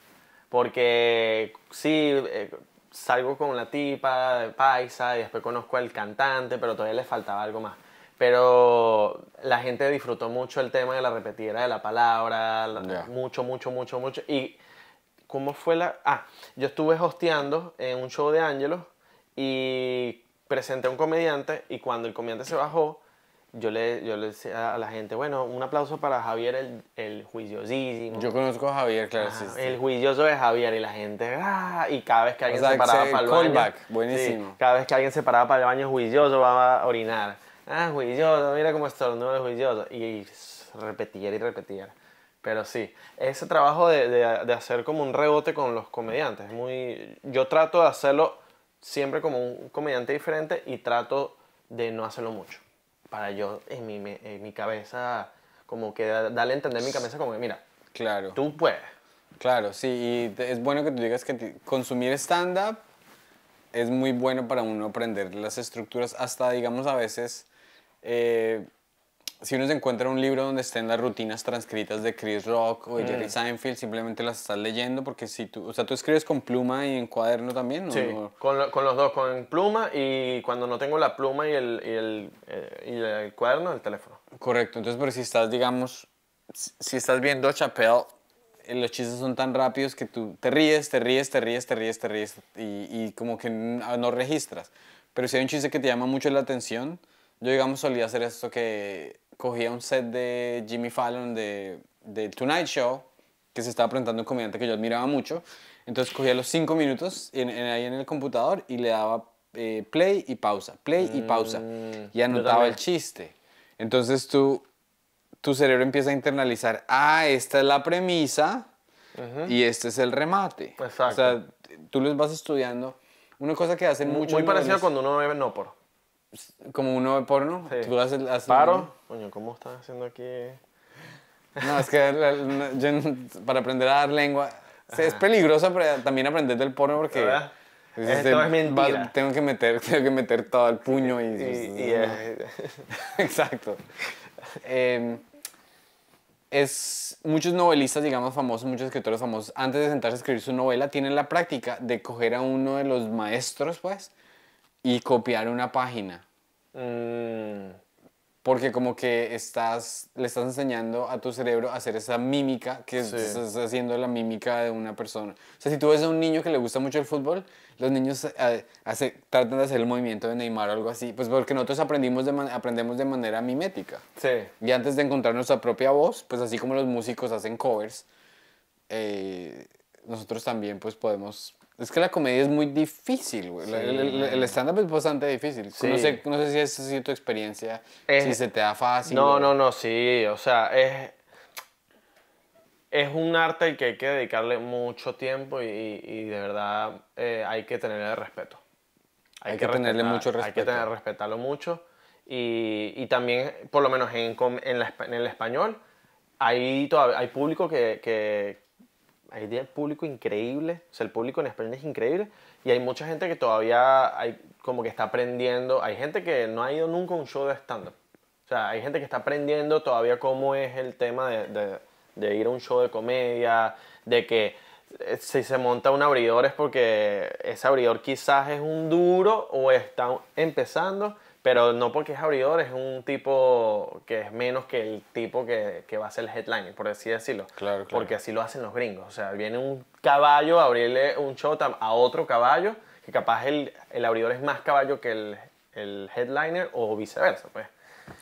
Porque sí, eh, salgo con la tipa de paisa y después conozco al cantante, pero todavía le faltaba algo más. Pero la gente disfrutó mucho el tema de la repetida de la palabra, mucho, mucho, mucho, mucho. Y cómo fue la... Ah, yo estuve hosteando en un show de Ángelos y presenté a un comediante y cuando el comediante se bajó, yo le, yo le decía a la gente, bueno, un aplauso para Javier, el, el juiciosísimo. Yo conozco a Javier, claro. sí, El juicioso de Javier y la gente, ah, y cada vez que alguien se paraba para el baño. Buenísimo. cada vez que alguien se paraba para el baño, juicioso va a orinar. Ah, juicioso, mira cómo está el juicioso. Y, y y repetir. Pero sí, ese trabajo de, de, de hacer como un rebote con los comediantes, es muy... Yo trato de hacerlo siempre como un comediante diferente y trato de no hacerlo mucho. Para yo, en mi, cabeza, como que darle a entender en mi cabeza como que, mira, claro. tú puedes. Claro, sí, y es bueno que tú digas que consumir stand-up es muy bueno para uno aprender las estructuras, hasta digamos a veces eh, si uno se encuentra un libro donde estén las rutinas transcritas de Chris Rock o de mm. Jerry Seinfeld, simplemente las estás leyendo porque si tú, o sea, tú escribes con pluma y en cuaderno también, ¿no? Sí, con, con, los dos, con pluma y cuando no tengo la pluma y el, y el, eh, y el cuaderno, el teléfono. Correcto, entonces, pero si estás, digamos, si estás viendo Chappelle, eh, los chistes son tan rápidos que tú te ríes, te ríes, te ríes, te ríes, te ríes y, y como que ah, no registras. Pero si hay un chiste que te llama mucho la atención, yo digamos solía hacer esto que cogía un set de Jimmy Fallon de, de Tonight Show, que se estaba presentando un comediante que yo admiraba mucho. Entonces cogía los cinco minutos en, ahí en el computador y le daba eh, play y pausa, play y mm, pausa. y anotaba el chiste. Entonces tú, tu cerebro empieza a internalizar, ah, esta es la premisa y este es el remate. O sea, tú los vas estudiando. Una cosa que hace mucho... Muy parecido cuando uno ve no por como uno de porno. Paro. Coño, ¿cómo estás haciendo aquí? No, es que para aprender a dar lengua es peligroso pero también aprender del porno porque es mentira. tengo que meter, tengo que meter todo el puño y. Exacto. Em, es, muchos novelistas, digamos, famosos, muchos escritores famosos, antes de sentarse a escribir su novela, tienen la práctica de coger a uno de los maestros, pues, y copiar una página Ah. Porque como que estás, le estás enseñando a tu cerebro a hacer esa mímica que estás haciendo la mímica de una persona. O sea, si tú ves a un niño que le gusta mucho el fútbol, los niños eh, tratan de hacer el movimiento de Neymar o algo así, pues porque nosotros aprendimos aprendemos de manera mimética. Sí. Y antes de encontrar nuestra propia voz, pues así como los músicos hacen covers, eh, nosotros también pues podemos es que la comedia es muy difícil, güey. El, estándar stand-up es bastante difícil. No, sé, no sé si es tu experiencia, eh, si se te da fácil. No, no, no, sí. O sea, es, es un arte al que hay que dedicarle mucho tiempo y, de verdad eh, hay que tenerle respeto. Hay, que, tenerle mucho respeto. Hay que tener, respetarlo mucho. Y, y también, por lo menos en, en, el español, hay, todavía, hay público que hay de público increíble, o sea, el público en España es increíble y hay mucha gente que todavía hay, como que está aprendiendo, hay gente que no ha ido nunca a un show de stand-up, o sea, hay gente que está aprendiendo todavía cómo es el tema de, de, de ir a un show de comedia, de que eh, si se monta un abridor es porque ese abridor quizás es un duro o está empezando pero no porque es abridor, es un tipo que es menos que el tipo que, que va a ser el headliner, por así decirlo. Claro, claro. Porque así lo hacen los gringos. O sea, viene un caballo a abrirle un show a, otro caballo, que capaz el, el, abridor es más caballo que el, el headliner o viceversa, pues.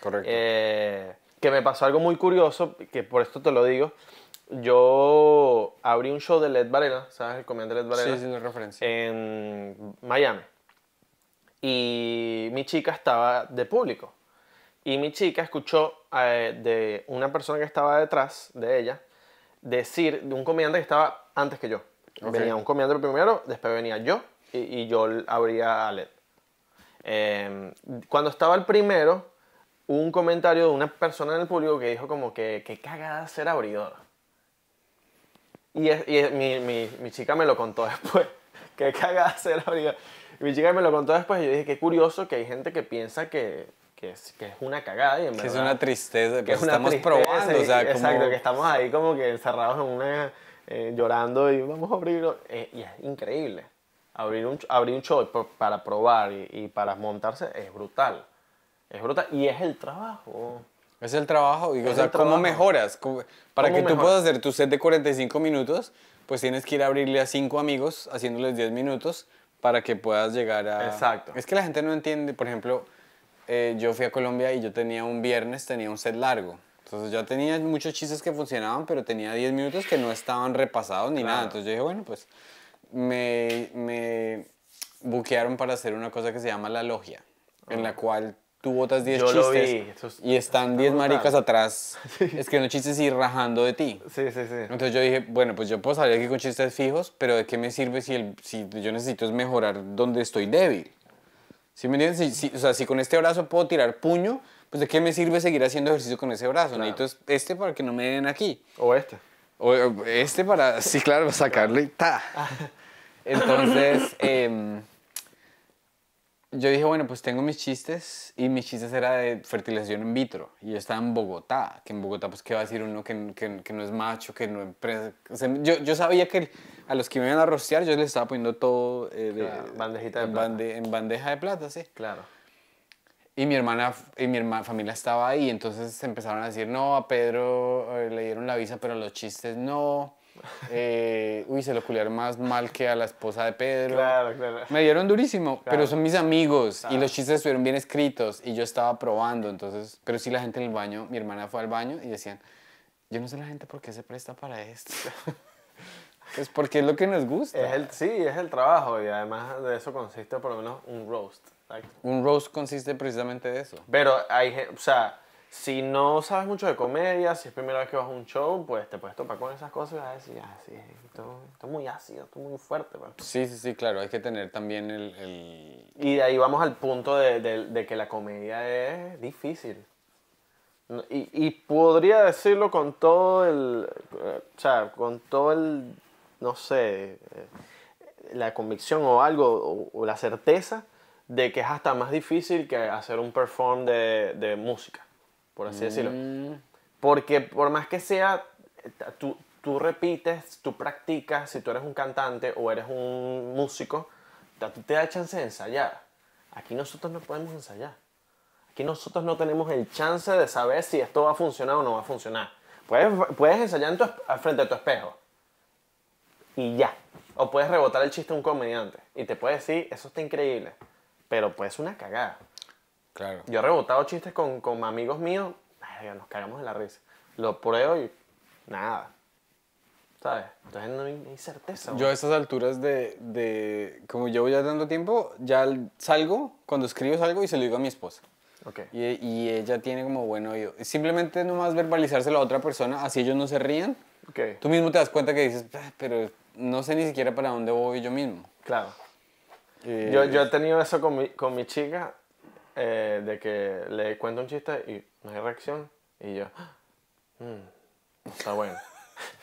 Correcto. Eh, que me pasó algo muy curioso, que por esto te lo digo. Yo abrí un show de Led Varela, ¿sabes? El comediante Led Varela. Sí, sí, no referencia. En Miami y mi chica estaba de público. Y mi chica escuchó eh, de una persona que estaba detrás de ella decir de un comediante que estaba antes que yo. Venía un comediante primero, después venía yo y, yo abría a Led. Em, cuando estaba el primero, hubo un comentario de una persona en el público que dijo como que, que cagada ser abridor. Y, mi, mi, mi, chica me lo contó después, que cagada ser abridor mi chica me lo contó después y yo dije, qué curioso que hay gente que piensa que, que, es, una cagada y es una tristeza, que estamos probando, o sea, Exacto, que estamos ahí como que encerrados en una... Eh, llorando y vamos a abrirlo. Eh, y es increíble. Abrir un, abrir un show para probar y, para montarse es brutal. Es brutal y es el trabajo. Es el trabajo. y o sea, ¿cómo mejoras? para que tú puedas hacer tu set de 45 minutos, pues tienes que ir a abrirle a cinco amigos haciéndoles 10 minutos para que puedas llegar a... Exacto. Es que la gente no entiende, por ejemplo, eh, yo fui a Colombia y yo tenía un viernes, tenía un set largo. Entonces yo tenía muchos chistes que funcionaban, pero tenía 10 minutos que no estaban repasados ni nada. Entonces yo dije, bueno, pues me, me buquearon para hacer una cosa que se llama la logia, en la cual tú botas 10 chistes y están 10 maricas atrás que no chistes y rajando de ti. Sí, sí, sí. Entonces yo dije, bueno, pues yo puedo salir aquí con chistes fijos, pero ¿de qué me sirve si, el, si yo necesito es mejorar donde estoy débil? ¿Sí me entiendes? Si, o sea, si con este brazo puedo tirar puño, pues ¿de qué me sirve seguir haciendo ejercicio con ese brazo? Necesito este para que no me den aquí. O este. O este para, sí, claro, y Ta. Entonces... Em, yo dije, bueno, pues tengo mis chistes y mis chistes era de fertilización in vitro y yo estaba en Bogotá, que en Bogotá pues qué va a decir uno que, que, que no es macho, que no yo, yo, sabía que a los que me iban a rostear yo les estaba poniendo todo eh, de, bandejita de en, bandeja de plata, sí. Claro. Y mi hermana y mi familia estaba ahí, entonces empezaron a decir, no, a Pedro eh, le dieron la visa, pero los chistes no. Eh, uy, se lo culiaron más mal que a la esposa de Pedro. Claro, claro. Me dieron durísimo, pero son mis amigos y los ah. chistes estuvieron bien escritos y yo estaba probando, entonces, pero sí la gente en el baño, mi hermana fue al baño y decían, yo no sé la gente por qué se presta para esto. es pues porque es lo que nos gusta. Es el, sí, es el trabajo y además de eso consiste por lo menos un roast. Un roast consiste precisamente de eso. Pero hay, o sea, si no sabes mucho de comedia, si es primera vez que vas a un show, pues te puedes topar con esas cosas y vas a decir, ah, sí, esto, es muy ácido, esto es muy fuerte. Pues". Sí, sí, sí, claro, hay que tener también el... Y de ahí vamos al punto de, que la comedia es difícil. Y, podría decirlo con todo el. O sea, con todo el. No sé. Eh, la convicción o algo, o, la certeza de que es hasta más difícil que hacer un perform de música por así decirlo. Mm. Porque por más que sea, tú, tú repites, tú practicas, si tú eres un cantante o eres un músico, tú te da chance de ensayar. Aquí nosotros no podemos ensayar. Aquí nosotros no tenemos el chance de saber si esto va a funcionar o no va a funcionar. Puedes, puedes ensayar al frente de tu espejo. Y ya. O puedes rebotar el chiste a un comediante. Y te puede decir, eso está increíble. Pero pues una cagada. Claro. Yo he rebotado chistes con, con amigos míos, nos cagamos de la risa. Lo pruebo y nada. ¿Sabes? Entonces no hay, certeza. Yo a estas alturas de, de, como llevo ya tanto tiempo, ya salgo, cuando escribo salgo y se lo digo a mi esposa. Y, y, ella tiene como bueno oído. Simplemente nomás verbalizárselo a otra persona, así ellos no se rían. Okay. Tú mismo te das cuenta que dices, ah, pero no sé ni siquiera para dónde voy yo mismo. Claro. Eh, yo, yo, he tenido eso con mi, con mi chica eh, de que le cuento un chiste y no hay reacción. Y yo, ah, mm, está bueno.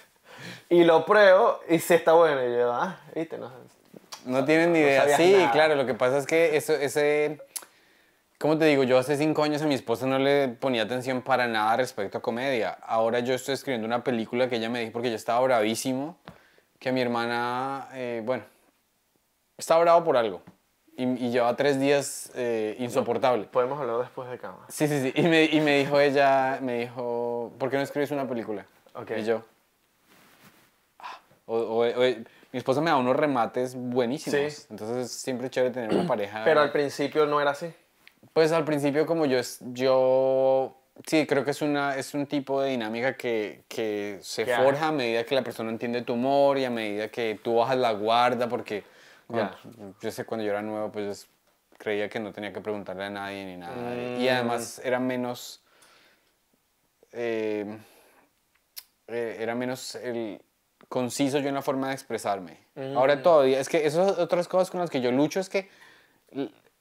y lo pruebo y sí está bueno. Y yo, ah, viste, no. tienen ni idea. sí, claro, lo que pasa es que eso, ese. ¿Cómo te digo? Yo hace cinco años a mi esposa no le ponía atención para nada respecto a comedia. Ahora yo estoy escribiendo una película que ella me dijo porque yo estaba bravísimo. Que mi hermana, eh, bueno, está bravo por algo y, y llevaba tres días eh, insoportable. Podemos hablar después de cama. Sí, sí, sí. Y me, y me dijo ella, me dijo, ¿por qué no escribes una película? Okay. Y yo. Ah, o, o, mi esposa me da unos remates buenísimos. Sí. Entonces siempre es chévere tener una pareja. Pero al principio no era así. Pues al principio como yo, yo sí, creo que es, una, es un tipo de dinámica que, que se forja a medida que la persona entiende tu humor y a medida que tú bajas la guarda porque yo sé, cuando yo era nuevo, pues creía que no tenía que preguntarle a nadie ni nada. Y mm. además era menos... Eh, eh, era menos el conciso yo en la forma de expresarme. Mm. Ahora todavía, es que esas otras cosas con las que yo lucho es que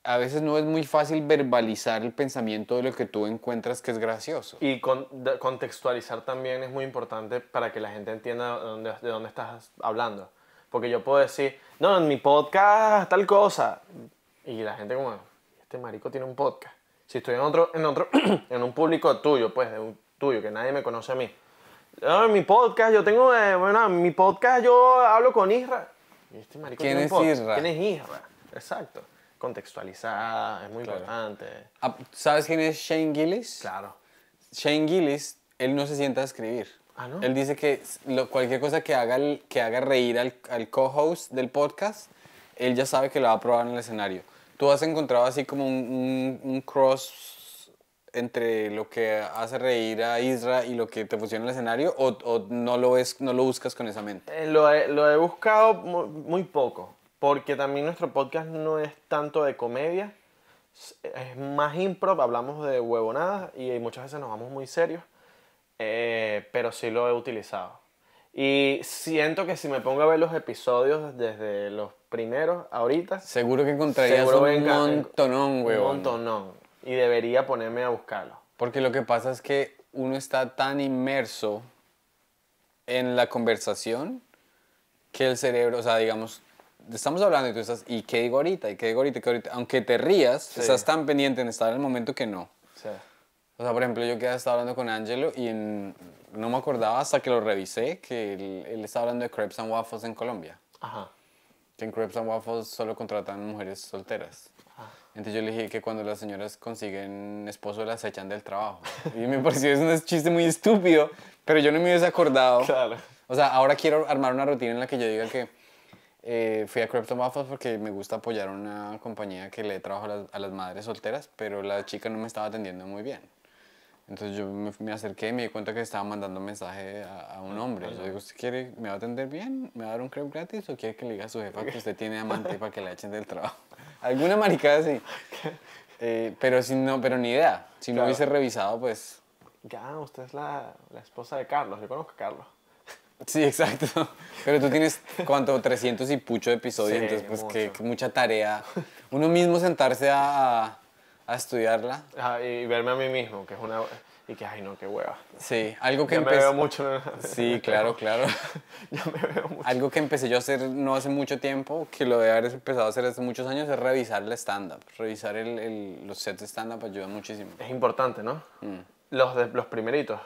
a veces no es muy fácil verbalizar el pensamiento de lo que tú encuentras que es gracioso. Y contextualizar también es muy importante para que la gente entienda de dónde estás hablando. Porque yo puedo decir, no, en mi podcast tal cosa. Y la gente como, este marico tiene un podcast. Si estoy en otro, en otro, en un público tuyo, pues, de un tuyo, que nadie me conoce a mí. No, en mi podcast, yo tengo, eh, bueno, en mi podcast yo hablo con Isra. Y este marico ¿Quién tiene es un Isra? ¿Quién es Isra? Exacto. Contextualizada, es muy importante. Ah, ¿Sabes quién es Shane Gillis? Claro. Shane Gillis, él no se sienta a escribir. Ah, él dice que cualquier cosa que haga, que haga reír al, co-host del podcast, él ya sabe que lo va a probar en el escenario. ¿Tú has encontrado así como un, cross entre lo que hace reír a Isra y lo que te funciona en el escenario o, no, lo buscas con esa mente? Eh, lo, he, buscado muy, poco, porque también nuestro podcast no es tanto de comedia, es más improv, hablamos de huevonadas y muchas veces nos vamos muy serios. Eh, pero sí lo he utilizado. Y siento que si me pongo a ver los episodios desde los primeros, ahorita. Seguro que encontraría un montón montonón, Un montonón. Y debería ponerme a buscarlo. Porque lo que pasa es que uno está tan inmerso en la conversación que el cerebro, o sea, digamos, estamos hablando y tú estás, ¿y qué digo ahorita? ¿Y qué digo ahorita? ¿Qué ahorita? Aunque te rías, estás tan pendiente en estar en el momento que no. Sí. O sea, por ejemplo, yo quedé estaba hablando con Angelo y no me acordaba hasta que lo revisé que él, estaba hablando de Crepes and Waffles en Colombia. Ajá. Que en Crepes and Waffles solo contratan mujeres solteras. Ajá. Entonces yo le dije que cuando las señoras consiguen esposo las echan del trabajo. Y me pareció es un chiste muy estúpido, pero yo no me hubiese acordado. Claro. O sea, ahora quiero armar una rutina en la que yo diga que eh, fui a Crepes and Waffles porque me gusta apoyar una compañía que le trabajo a las madres solteras, pero la chica no me estaba atendiendo muy bien. Entonces yo me, acerqué y me di cuenta que estaba mandando un mensaje a, un ah, hombre. Ah, yo ah. digo, ¿usted quiere, me va a atender bien? ¿Me va a dar un crepe gratis? ¿O quiere que le diga a su jefa que usted tiene amante para que la echen del trabajo? Alguna maricada así. Eh, pero, si no, pero ni idea. Si no hubiese revisado, pues... Ya, usted es la, la esposa de Carlos. Yo conozco a Carlos. Sí, exacto. Pero tú tienes, ¿cuánto? 300 y pucho de episodios, entonces pues que, que, mucha tarea. Uno mismo sentarse a, a estudiarla. y verme a mí mismo, que es una... Y que, ay, no, qué hueva. Sí, algo que empecé... me veo mucho. Sí, claro, claro. Yo me veo mucho. Algo que empecé yo a hacer no hace mucho tiempo, que lo de haber empezado a hacer hace muchos años, es revisar la stand-up. Revisar el, el, los sets de stand-up ayuda muchísimo. Es importante, ¿no? Mm. Los, los primeritos.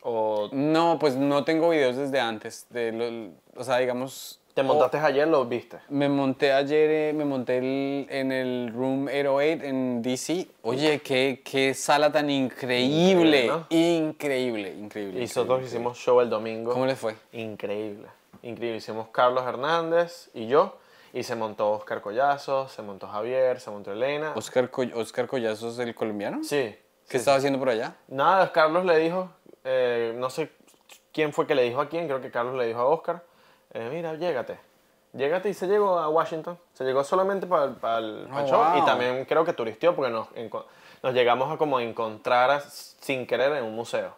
O... No, pues no tengo videos desde antes. De lo, o sea, digamos, ¿Te montaste ayer, lo viste? Me monté ayer, eh, me monté en el Room 808 en DC. Oye, qué, qué sala tan increíble. Increíble, increíble, Y nosotros hicimos show el domingo. ¿Cómo les fue? Increíble, increíble. Hicimos Carlos Hernández y yo. Y se montó Oscar Collazo, se montó Javier, se montó Elena. ¿Oscar, Coll Oscar Collazo es el colombiano? Sí. ¿Qué estaba haciendo por allá? Nada, Carlos le dijo, eh, no sé quién fue que le dijo a quién, creo que Carlos le dijo a Oscar eh, mira, llégate. Llégate y se llegó a Washington. Se llegó solamente para, el- oh, show. Y también creo que turistió porque nos, llegamos a como encontrar sin querer en un museo.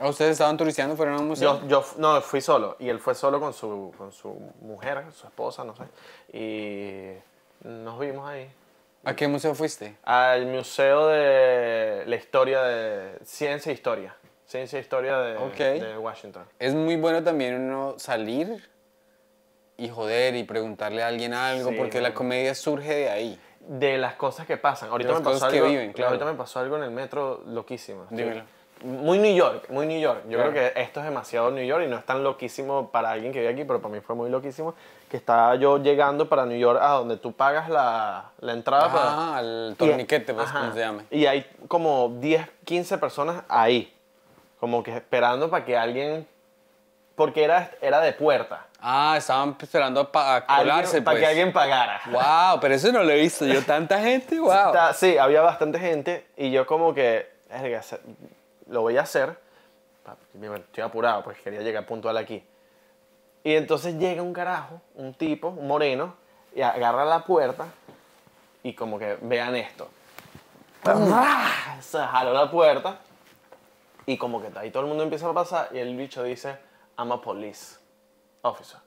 ¿Ustedes estaban turisteando, fueron a un museo? Yo, no, fui solo. Y él fue solo con su, con su mujer, su esposa, no sé. Y nos vimos ahí. ¿A qué museo fuiste? Al Museo de la Historia de Ciencia e Historia. Ciencia e Historia de, Washington. Es muy bueno también uno salir y joder y preguntarle a alguien algo, porque la comedia surge de ahí. De las cosas que pasan. Ahorita, me, pasó algo, ahorita me pasó algo en el metro loquísimo. Dímelo. Muy New York, muy New York. Yo creo que esto es demasiado New York y no es tan loquísimo para alguien que vive aquí, pero para mí fue muy loquísimo. Que estaba yo llegando para New York, a donde tú pagas la, entrada. Ajá, ah, al torniquete, pues, como se llama. Y hay como 10, 15 personas ahí. Como que esperando para que alguien. Porque era, era de puerta. Ah, estaban esperando a colarse. Para que pues. alguien pagara. ¡Wow! Pero eso no lo he visto. Yo, tanta gente, ¡wow! Sí, había bastante gente y yo, como que. Lo voy a hacer. Estoy apurado, porque quería llegar puntual aquí. Y entonces llega un carajo, un tipo, un moreno, y agarra la puerta y como que vean esto. Ah. Se jaló la puerta y como que ahí todo el mundo empieza a pasar y el bicho dice, I'm a police officer.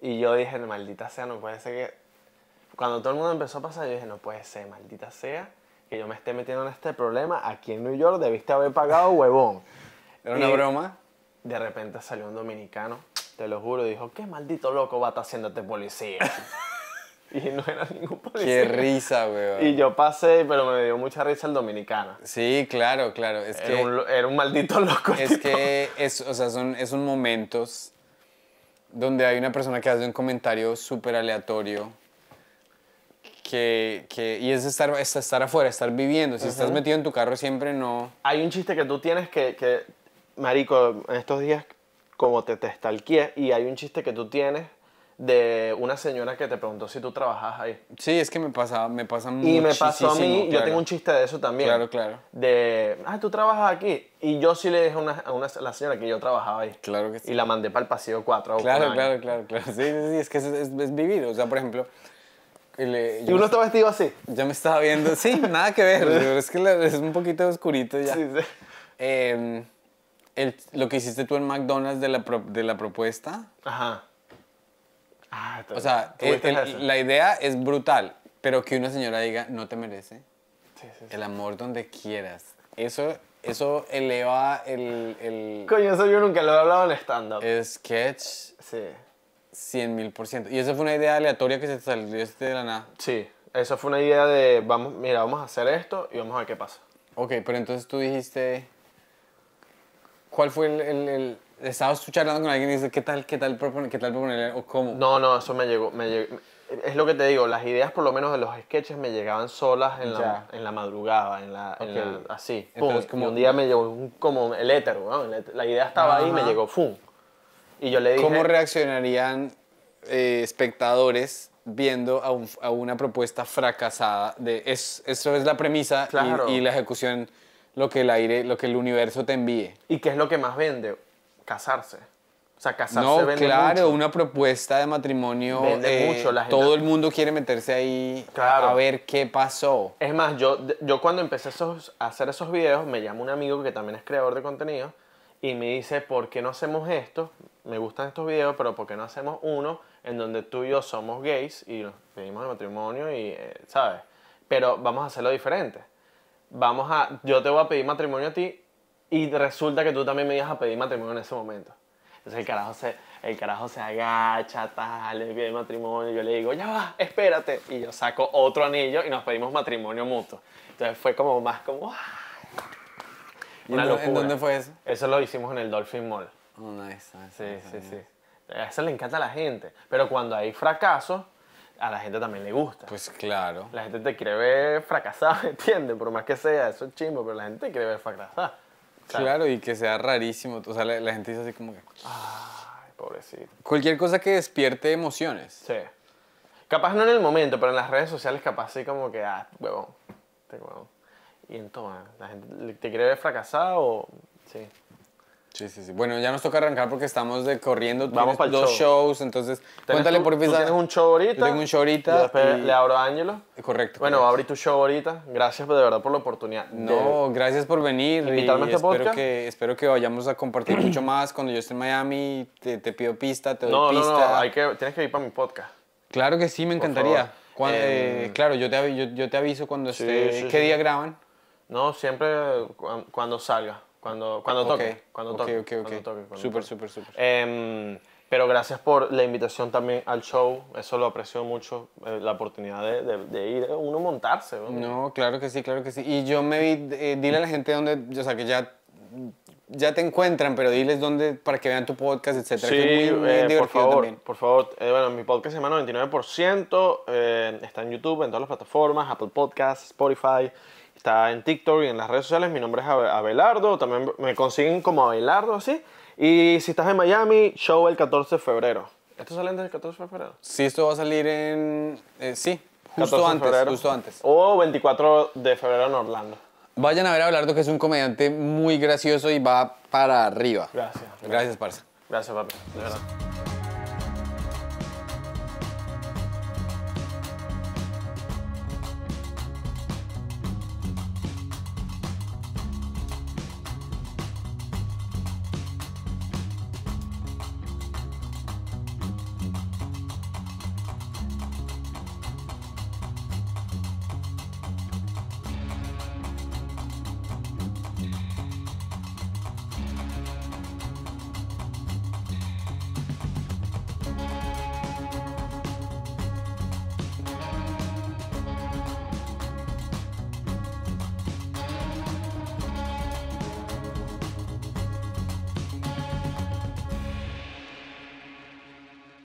Y yo dije, maldita sea, no puede ser que... Cuando todo el mundo empezó a pasar, yo dije, no puede ser, maldita sea, que yo me esté metiendo en este problema. Aquí en New York debiste haber pagado, huevón. ¿Era una broma? De repente salió un dominicano, te lo juro, dijo, qué maldito loco va a estar haciéndote policía. y no era ningún policía. Qué risa, weón. Y yo pasé, pero me dio mucha risa el dominicano. Sí, claro, claro. era, un, maldito loco. Es que es, o sea, son esos momentos donde hay una persona que hace un comentario súper aleatorio. Que, que, y es estar, estar afuera, estar viviendo. Si estás metido en tu carro siempre no... Hay un chiste que tú tienes que, que marico, en estos días como te, te y hay un chiste que tú tienes de una señora que te preguntó si tú trabajas ahí. Sí, es que me pasa, me pasa muchísimo. Y me pasó a mí, yo tengo un chiste de eso también. Claro, claro. De, ah, tú trabajas aquí. Y yo sí le dije a, una, a, una, la señora que yo trabajaba ahí. Claro que sí. Y la mandé para el pasillo 4. Claro, claro, claro, claro. Sí, sí, es que es, vivido. vivir. O sea, por ejemplo... ¿Y uno estaba vestido así? Yo me estaba viendo, sí, nada que ver. es que es un poquito oscurito ya. Sí, sí. Em, lo que hiciste tú en McDonald's de la, de la propuesta. Ajá Ah, o sea, la idea es brutal, pero que una señora diga, no te merece sí, sí, el amor donde quieras. Eso, eso eleva el, el Coño, eso yo nunca lo he hablado en stand-up. Sketch. Sí. 100 mil por ciento. ¿Y esa fue una idea aleatoria que se salió este de la nada? Sí, esa fue una idea de, vamos, mira, vamos a hacer esto y vamos a ver qué pasa. Ok, pero entonces tú dijiste, ¿cuál fue el, estabas tú charlando con alguien y dices, ¿qué tal, qué tal, proponer, qué tal o cómo? No, no, eso me llegó, me Es lo que te digo, las ideas por lo menos de los sketches me llegaban solas en, la, en la, madrugada, en la, así. como, un día me llegó como el éter, la idea estaba ahí y me llegó, ¡fum! Y yo le dije... ¿Cómo reaccionarían eh, espectadores viendo a, una propuesta fracasada de es, eso es la premisa y, y, la ejecución lo que el aire lo que el universo te envíe y qué es lo que más vende casarse. O sea, casarse no, claro, una propuesta de matrimonio. Vende eh, mucho. Todo el mundo quiere meterse ahí claro. a ver qué pasó. Es más, yo, yo cuando empecé a hacer esos videos, me llama un amigo que también es creador de contenido y me dice, ¿por qué no hacemos esto? Me gustan estos videos, pero ¿por qué no hacemos uno en donde tú y yo somos gays y nos pedimos el matrimonio y, eh, ¿sabes? Pero vamos a hacerlo diferente. Vamos a, yo te voy a pedir matrimonio a ti y resulta que tú también me ibas a pedir matrimonio en ese momento. Entonces el carajo se, el carajo se agacha, tal, le pide matrimonio. Yo le digo, ya va, espérate. Y yo saco otro anillo y nos pedimos matrimonio mutuo. Entonces fue como más como... Una locura. dónde fue eso? Eso lo hicimos en el Dolphin Mall. Oh, nice, sí, sí, sí. A eso le encanta a la gente. Pero cuando hay fracaso, a la gente también le gusta. Pues claro. La gente te quiere ver fracasado, ¿entiendes? Por más que sea, eso es chimbo, pero la gente te quiere ver fracasado. Claro, y que sea rarísimo. O sea, la, gente dice así como que. Ay, pobrecito. Cualquier cosa que despierte emociones. Sí. Capaz no en el momento, pero en las redes sociales, capaz sí, como que, ah, huevón. Te huevón. Y entonces, la gente te quiere ver fracasado o. Sí. Bueno, ya nos toca arrancar porque estamos de corriendo. Vamos para dos shows, entonces cuéntale por Tienes un show ahorita. tengo un show ahorita. después y... le abro a Ángelo. Correcto. Bueno, abrí tu show ahorita. Gracias de verdad por la oportunidad. No, gracias por venir. Invitarme a este espero podcast. Que, espero que vayamos a compartir mucho más. Cuando yo esté en Miami, te, pido pista, te doy pista. No, no, tienes que ir para mi podcast. Claro que sí, me encantaría. Eh, em, claro, yo te, yo, yo te aviso cuando esté. ¿Qué día graban? No, siempre cuando salga. Cuando, cuando toque. Cuando toque. cuando toque, súper, súper, súper. Em, pero gracias por la invitación también al show. Eso lo aprecio mucho, eh, la oportunidad de, ir uno montarse. ¿no? claro que sí, claro que sí. Y yo me vi, eh, dile a la gente dónde, o sea, que ya, ya te encuentran, pero diles dónde para que vean tu podcast, etcétera. Sí, eh, por favor, por favor. bueno, mi podcast se llama 99%, está en YouTube, en todas las plataformas, Apple Podcasts, Spotify. Está en TikTok y en las redes sociales. Mi nombre es Abelardo. También me consiguen como Abelardo, así. Y si estás en Miami, show el 14 de febrero. ¿Esto sale antes del 14 de febrero? Sí, esto va a salir en... Eh, sí, justo antes, justo antes. O 24 de febrero en Orlando. Vayan a ver a Abelardo, que es un comediante muy gracioso y va para arriba. Gracias. Gracias, parce. Gracias, papi. De verdad.